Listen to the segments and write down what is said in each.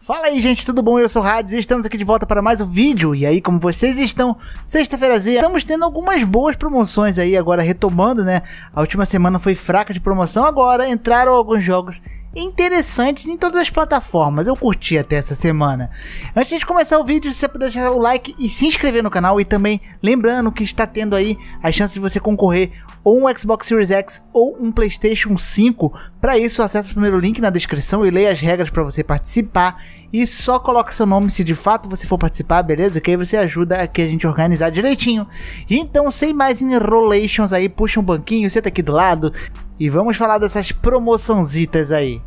Fala aí, gente, tudo bom? Eu sou o Hades e estamos aqui de volta para mais um vídeo. E aí, como vocês estão? Sexta-feirazinha, estamos tendo algumas boas promoções aí agora, retomando, né? A última semana foi fraca de promoção, agora entraram alguns jogos interessantes em todas as plataformas. Eu curti até essa semana. Antes de começar o vídeo, você pode deixar o like e se inscrever no canal e também lembrando que está tendo aí a chance de você concorrer ou um Xbox Series X ou um PlayStation 5. Para isso, acesse o primeiro link na descrição e leia as regras para você participar. E só coloque seu nome se de fato você for participar, beleza? Que aí você ajuda aqui a gente organizar direitinho. Então, sem mais enrolations aí, puxa um banquinho, senta aqui do lado e vamos falar dessas promoçãozitas aí.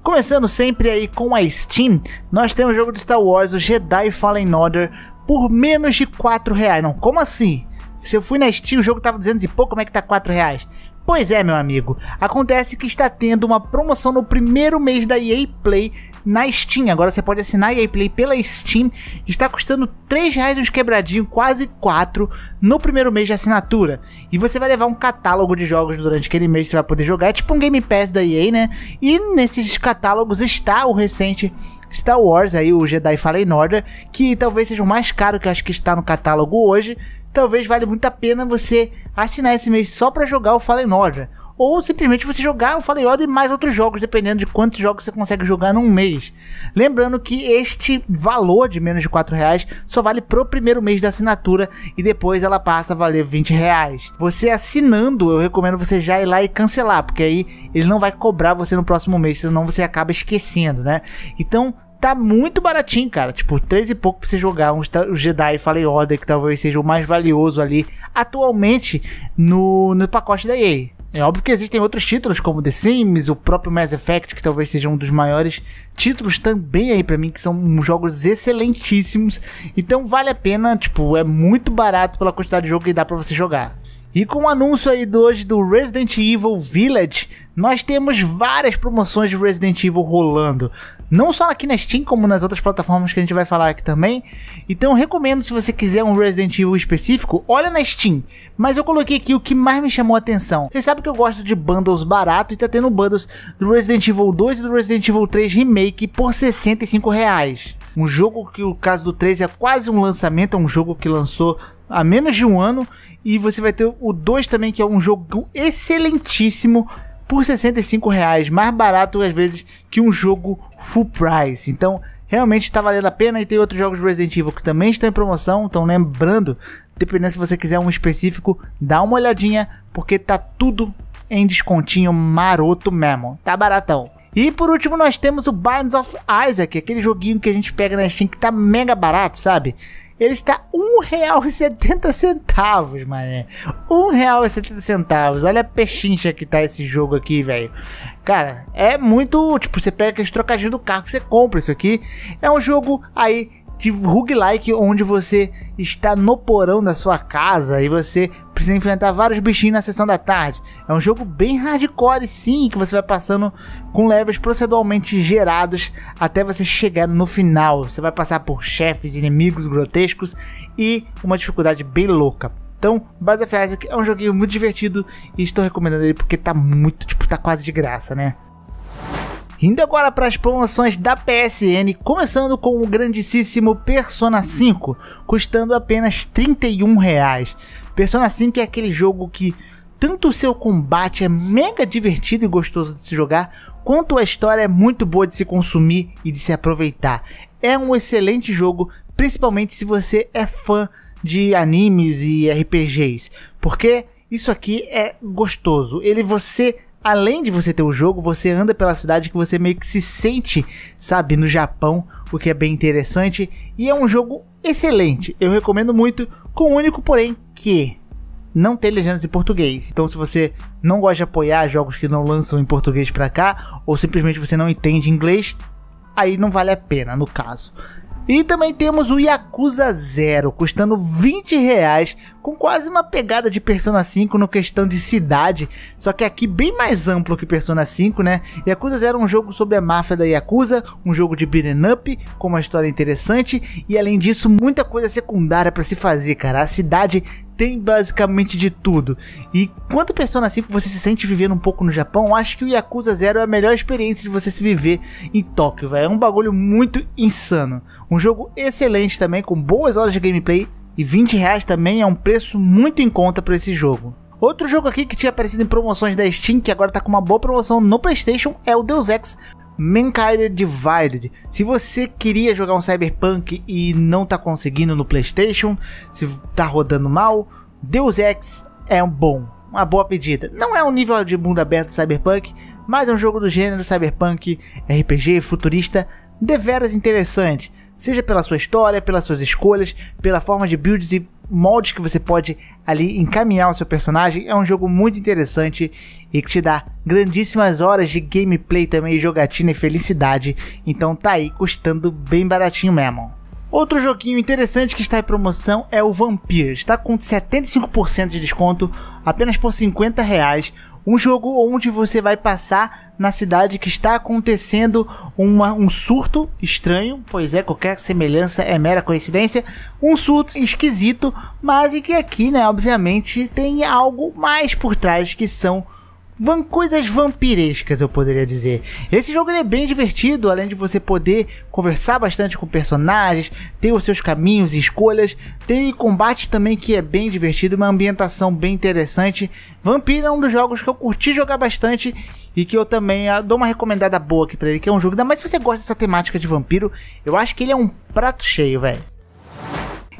Começando sempre aí com a Steam, nós temos o jogo de Star Wars, o Jedi Fallen Order, por menos de 4 reais. Não, como assim? Se eu fui na Steam, o jogo tava 200 e pouco, como é que tá 4 reais? Pois é, meu amigo, acontece que está tendo uma promoção no primeiro mês da EA Play na Steam. Agora você pode assinar a EA Play pela Steam. Está custando 3 reais uns quebradinhos, quase 4, no primeiro mês de assinatura. E você vai levar um catálogo de jogos durante aquele mês que você vai poder jogar. É tipo um Game Pass da EA, né? E nesses catálogos está o recente Star Wars, aí o Jedi Fallen Order, que talvez seja o mais caro que acho que está no catálogo hoje. Talvez vale muito a pena você assinar esse mês só para jogar o Fallen Order ou simplesmente você jogar o Fallen Order e mais outros jogos, dependendo de quantos jogos você consegue jogar num mês. Lembrando que este valor de menos de 4 reais só vale pro primeiro mês da assinatura e depois ela passa a valer 20 reais. Você assinando, eu recomendo você já ir lá e cancelar, porque aí ele não vai cobrar você no próximo mês, senão você acaba esquecendo, né? Então, tá muito baratinho, cara. Tipo, três e pouco pra você jogar um Jedi Fallen Order, que talvez seja o mais valioso ali atualmente no, no pacote da EA. É óbvio que existem outros títulos, como The Sims, o próprio Mass Effect, que talvez seja um dos maiores títulos também aí para mim, que são jogos excelentíssimos. Então vale a pena, tipo, é muito barato pela quantidade de jogo que dá para você jogar. E com o anúncio aí do hoje do Resident Evil Village, nós temos várias promoções de Resident Evil rolando. Não só aqui na Steam, como nas outras plataformas que a gente vai falar aqui também. Então recomendo, se você quiser um Resident Evil específico, olha na Steam. Mas eu coloquei aqui o que mais me chamou a atenção. Vocês sabem que eu gosto de bundles barato e tá tendo bundles do Resident Evil 2 e do Resident Evil 3 Remake por 65 reais. Um jogo que o caso do 3 é quase um lançamento, é um jogo que lançou há menos de um ano. E você vai ter o 2 também, que é um jogo excelentíssimo por 65 reais, mais barato às vezes que um jogo full price. Então, realmente está valendo a pena. E tem outros jogos do Resident Evil que também estão em promoção. Então, lembrando, dependendo se você quiser um específico, dá uma olhadinha, porque tá tudo em descontinho maroto mesmo. Tá baratão. E por último, nós temos o Binds of Isaac, aquele joguinho que a gente pega na Steam que tá mega barato, sabe? ele está R$1,70, mané. R$1,70. Olha a pechincha que tá esse jogo aqui, velho. Cara, é muito. Tipo, você pega aqueles trocadilhos do carro, você compra isso aqui. É um jogo aí de roguelike, onde você está no porão da sua casa e você precisa enfrentar vários bichinhos na sessão da tarde. É um jogo bem hardcore, sim, que você vai passando com levels proceduralmente gerados até você chegar no final. Você vai passar por chefes, inimigos grotescos e uma dificuldade bem louca. Então, Base of Isaac é um joguinho muito divertido e estou recomendando ele porque tá muito, tipo, tá quase de graça, né? Indo agora para as promoções da PSN, começando com o grandíssimo Persona 5, custando apenas R$ 31 reais. Persona 5 é aquele jogo que tanto o seu combate é mega divertido e gostoso de se jogar, quanto a história é muito boa de se consumir e de se aproveitar. É um excelente jogo, principalmente se você é fã de animes e RPGs, porque isso aqui é gostoso. Ele você além de você ter o jogo, você anda pela cidade que você meio que se sente, sabe, no Japão, o que é bem interessante. E é um jogo excelente, eu recomendo muito, com o único porém que não tem legendas em português. Então, se você não gosta de apoiar jogos que não lançam em português para cá, ou simplesmente você não entende inglês, aí não vale a pena, no caso. E também temos o Yakuza Zero, custando 20 reais, com quase uma pegada de Persona 5 no questão de cidade, só que aqui bem mais amplo que Persona 5, né? Yakuza Zero é um jogo sobre a máfia da Yakuza, um jogo de beat'em up, com uma história interessante, e além disso, muita coisa secundária para se fazer, cara. A cidade tem basicamente de tudo. E quanto Persona 5 você se sente vivendo um pouco no Japão, acho que o Yakuza Zero é a melhor experiência de você se viver em Tóquio, velho. É um bagulho muito insano. Um jogo excelente também, com boas horas de gameplay. E 20 reais também é um preço muito em conta para esse jogo. Outro jogo aqui que tinha aparecido em promoções da Steam, que agora tá com uma boa promoção no PlayStation, é o Deus Ex Mankind Divided. Se você queria jogar um Cyberpunk e não tá conseguindo no PlayStation, se tá rodando mal, Deus Ex é um bom, uma boa pedida. Não é um nível de mundo aberto Cyberpunk, mas é um jogo do gênero Cyberpunk, RPG futurista, deveras interessante. Seja pela sua história, pelas suas escolhas, pela forma de builds e moldes que você pode ali encaminhar o seu personagem. É um jogo muito interessante e que te dá grandíssimas horas de gameplay também, jogatina e felicidade. Então tá aí custando bem baratinho mesmo. Outro joguinho interessante que está em promoção é o Vampir. Está com 75% de desconto apenas por 50 reais. Um jogo onde você vai passar na cidade que está acontecendo uma, um surto estranho, pois é, qualquer semelhança é mera coincidência, um surto esquisito, mas e que aqui, né, obviamente, tem algo mais por trás que são van coisas vampirescas, eu poderia dizer. Esse jogo é bem divertido, além de você poder conversar bastante com personagens, ter os seus caminhos e escolhas, tem combate também que é bem divertido, uma ambientação bem interessante. Vampiro é um dos jogos que eu curti jogar bastante e que eu também ah, dou uma recomendada boa aqui pra ele, que é um jogo, ainda mais se você gosta dessa temática de vampiro, eu acho que ele é um prato cheio, velho.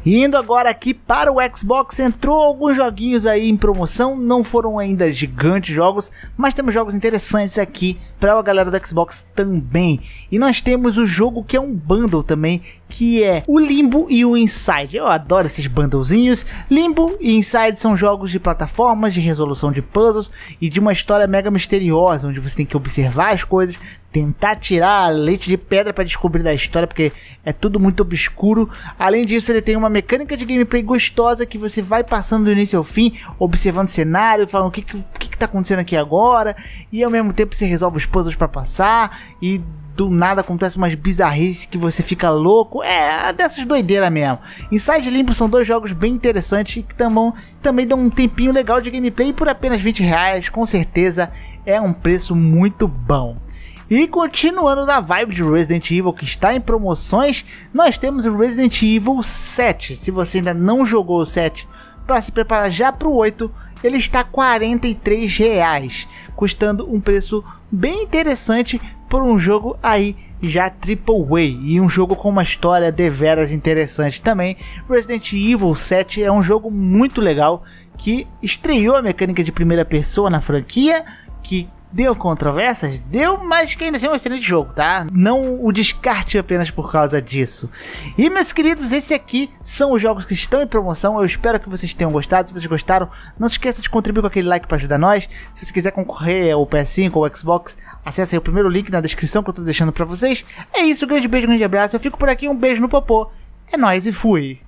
E indo agora aqui para o Xbox, entrou alguns joguinhos aí em promoção, não foram ainda gigantes jogos, mas temos jogos interessantes aqui para a galera do Xbox também. E nós temos o jogo que é um bundle também, que é o Limbo e o Inside. Eu adoro esses bundlezinhos. Limbo e Inside são jogos de plataformas, de resolução de puzzles e de uma história mega misteriosa, onde você tem que observar as coisas, tentar tirar leite de pedra para descobrir da história, porque é tudo muito obscuro. Além disso, ele tem uma mecânica de gameplay gostosa que você vai passando do início ao fim, observando o cenário, falando o que, que, que tá acontecendo aqui agora, e ao mesmo tempo você resolve os puzzles para passar e do nada acontece umas bizarrices que você fica louco. É, dessas doideiras mesmo. Inside Limbo são dois jogos bem interessantes que também, também dão um tempinho legal de gameplay e por apenas 20 reais, com certeza é um preço muito bom. E continuando da vibe de Resident Evil que está em promoções, nós temos o Resident Evil 7. Se você ainda não jogou o 7, para se preparar já para o 8, ele está R$ reais, custando um preço bem interessante por um jogo aí já triple way e um jogo com uma história deveras interessante também. Resident Evil 7 é um jogo muito legal que estreou a mecânica de primeira pessoa na franquia, que deu controvérsias? Deu, mas que ainda assim é um excelente jogo, tá? Não o descarte apenas por causa disso. E meus queridos, esse aqui são os jogos que estão em promoção. Eu espero que vocês tenham gostado. Se vocês gostaram, não se esqueça de contribuir com aquele like para ajudar nós. Se você quiser concorrer ao PS5 ou ao Xbox, acesse aí o primeiro link na descrição que eu tô deixando para vocês. É isso, um grande beijo, um grande abraço. Eu fico por aqui, um beijo no popô. É nóis e fui!